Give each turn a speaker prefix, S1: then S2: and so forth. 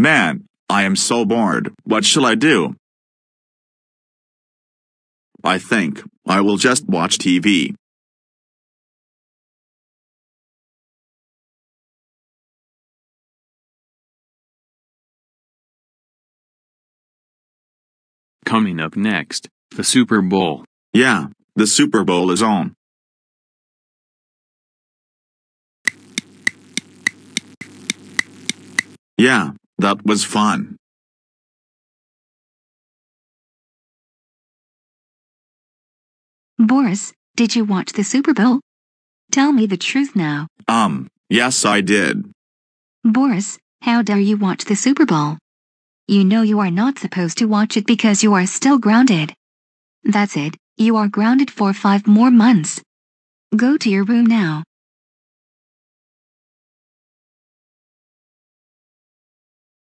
S1: Man, I am so bored. What shall I do? I think I will just watch TV. Coming up next, the Super Bowl. Yeah, the Super Bowl is on. Yeah, that was fun.
S2: Boris, did you watch the Super Bowl? Tell me the truth now.
S3: Um, yes I did.
S2: Boris, how dare you watch the Super Bowl? You know you are not supposed to watch it because you are still grounded. That's it, you are grounded for five more months. Go to your room now.